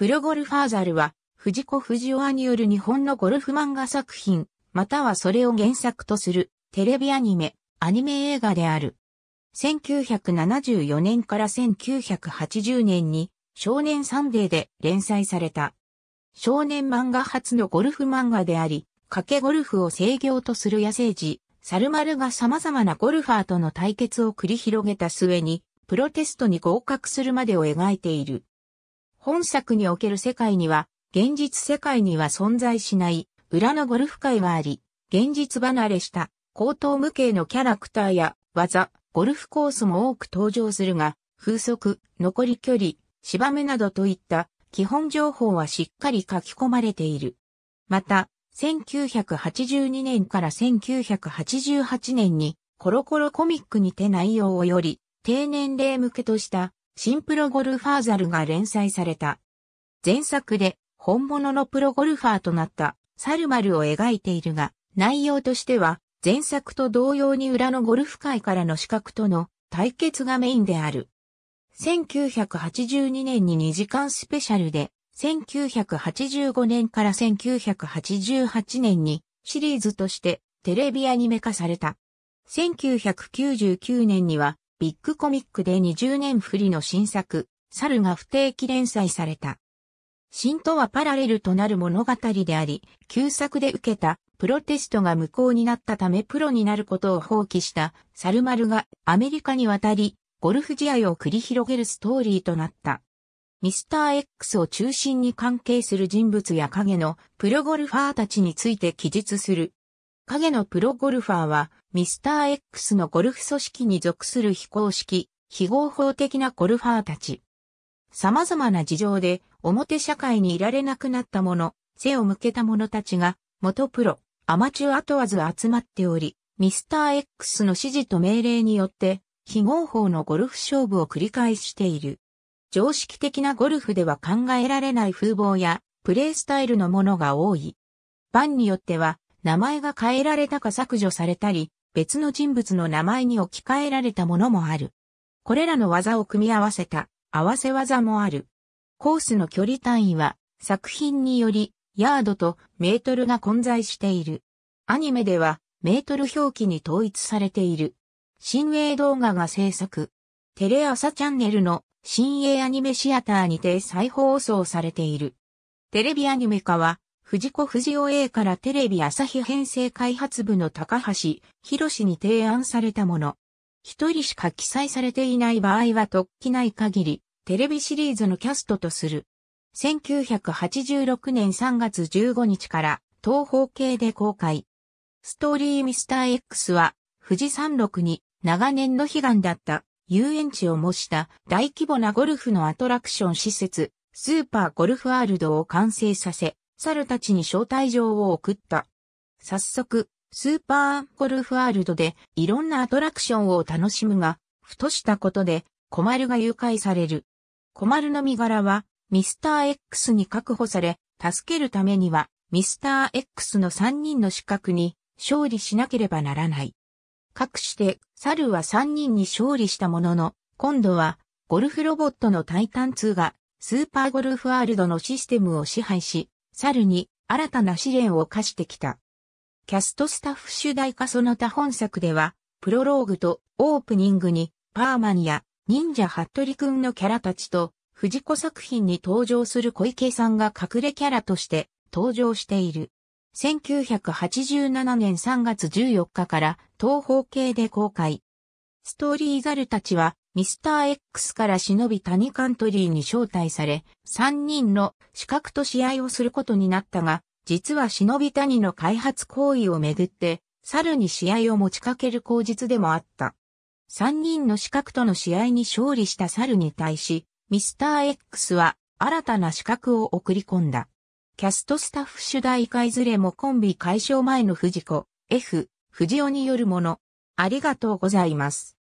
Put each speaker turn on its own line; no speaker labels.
プロゴルファーザルは、藤子不二雄による日本のゴルフ漫画作品、またはそれを原作とする、テレビアニメ、アニメ映画である。1974年から1980年に、少年サンデーで連載された。少年漫画初のゴルフ漫画であり、賭けゴルフを制御とする野生児、サルマルが様々なゴルファーとの対決を繰り広げた末に、プロテストに合格するまでを描いている。本作における世界には、現実世界には存在しない、裏のゴルフ界があり、現実離れした、高等無形のキャラクターや、技、ゴルフコースも多く登場するが、風速、残り距離、芝目などといった基本情報はしっかり書き込まれている。また、1982年から1988年にコロコロコミックにて内容をより低年齢向けとした新プロゴルファーザルが連載された。前作で本物のプロゴルファーとなったサルマルを描いているが、内容としては前作と同様に裏のゴルフ界からの資格との対決がメインである。1982年に2時間スペシャルで、1985年から1988年にシリーズとしてテレビアニメ化された。1999年にはビッグコミックで20年振りの新作、猿が不定期連載された。新とはパラレルとなる物語であり、旧作で受けたプロテストが無効になったためプロになることを放棄した猿丸がアメリカに渡り、ゴルフ試合を繰り広げるストーリーとなった。ミスター X を中心に関係する人物や影のプロゴルファーたちについて記述する影のプロゴルファーは、ミスター X のゴルフ組織に属する非公式、非合法的なゴルファーたち。様々な事情で、表社会にいられなくなった者、背を向けた者たちが、元プロ、アマチュア問わず集まっており、ミスター X の指示と命令によって、非合法のゴルフ勝負を繰り返している。常識的なゴルフでは考えられない風貌や、プレイスタイルのものが多い。ファンによっては、名前が変えられたか削除されたり、別の人物の名前に置き換えられたものもある。これらの技を組み合わせた合わせ技もある。コースの距離単位は作品によりヤードとメートルが混在している。アニメではメートル表記に統一されている。新鋭動画が制作。テレ朝チャンネルの新鋭アニメシアターにて再放送されている。テレビアニメ化は藤子不二雄 A からテレビ朝日編成開発部の高橋博に提案されたもの。一人しか記載されていない場合は突起ない限り、テレビシリーズのキャストとする。1986年3月15日から東方系で公開。ストーリーミスター X は、富士山麓に長年の悲願だった遊園地を模した大規模なゴルフのアトラクション施設、スーパーゴルフワールドを完成させ、猿たちに招待状を送った。早速、スーパーゴルフワールドでいろんなアトラクションを楽しむが、ふとしたことで、小丸が誘拐される。小丸の身柄は、ミスター X に確保され、助けるためには、ミスター X の3人の資格に勝利しなければならない。かくして、猿は3人に勝利したものの、今度は、ゴルフロボットのタイタン2が、スーパーゴルフワールドのシステムを支配し、猿に新たな試練を課してきた。キャストスタッフ主題歌その他本作では、プロローグとオープニングに、パーマンや忍者ハットリくんのキャラたちと、藤子作品に登場する小池さんが隠れキャラとして登場している。1987年3月14日から東方系で公開。ストーリーザルたちはミスター X から忍び谷カントリーに招待され、3人の資格と試合をすることになったが、実は忍び谷の開発行為をめぐって、猿に試合を持ちかける口実でもあった。3人の資格との試合に勝利した猿に対し、ミスター X は新たな資格を送り込んだ。キャストスタッフ主題歌ずれもコンビ解消前の藤子、F、藤尾によるもの。ありがとうございます。